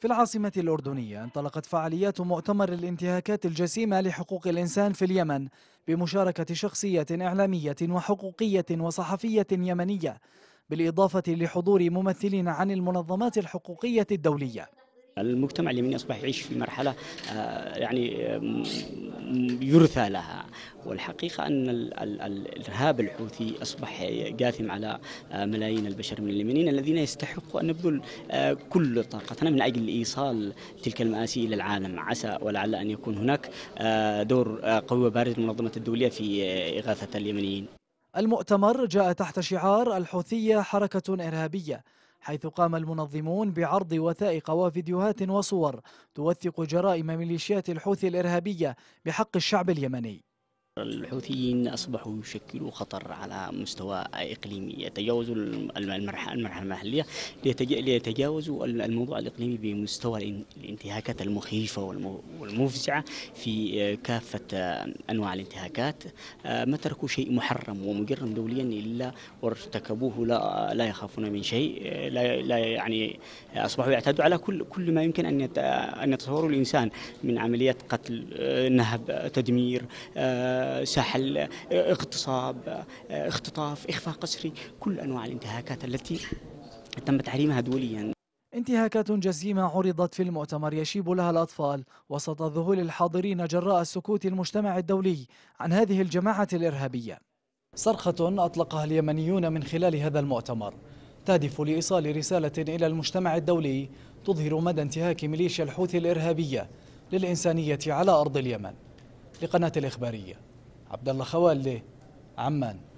في العاصمة الأردنية انطلقت فعاليات مؤتمر الانتهاكات الجسيمة لحقوق الإنسان في اليمن بمشاركة شخصية إعلامية وحقوقية وصحفية يمنية بالإضافة لحضور ممثلين عن المنظمات الحقوقية الدولية المجتمع اليمني أصبح يعيش في مرحلة آه، يعني آه، يرثى لها والحقيقة أن الإرهاب الحوثي أصبح قاثم على آه، ملايين البشر من اليمنيين الذين يستحقوا أن نبذل كل طاقتنا من أجل إيصال تلك المآسي إلى العالم عسى ولعل أن يكون هناك دور قوي وبارز للمنظمة الدولية في إغاثة اليمنيين المؤتمر جاء تحت شعار الحوثية حركة إرهابية حيث قام المنظمون بعرض وثائق وفيديوهات وصور توثق جرائم ميليشيات الحوثي الإرهابية بحق الشعب اليمني الحوثيين أصبحوا يشكلوا خطر على مستوى إقليمي يتجاوزوا المرحلة المحلية ليتجاوزوا الموضوع الإقليمي بمستوى الانتهاكات المخيفة والمفزعة في آه، كافة آه، أنواع الانتهاكات آه، ما تركوا شيء محرم ومجرم دوليا إلا وارتكبوه لا, لا يخافون من شيء لا, لا يعني أصبحوا يعتادوا على كل كل ما يمكن أن أن يتصوره الإنسان من عمليات قتل نهب تدمير ساحل اغتصاب اختطاف إخفاء قسري كل أنواع الانتهاكات التي تم تحريمها دوليا انتهاكات جسيمة عرضت في المؤتمر يشيب لها الأطفال وسط ذهول الحاضرين جراء سكوت المجتمع الدولي عن هذه الجماعة الإرهابية صرخة أطلقها اليمنيون من خلال هذا المؤتمر تهدف لإيصال رسالة إلى المجتمع الدولي تظهر مدى انتهاك ميليشيا الحوثي الإرهابية للإنسانية على أرض اليمن لقناة الإخبارية عبد الله خوال ليه عمان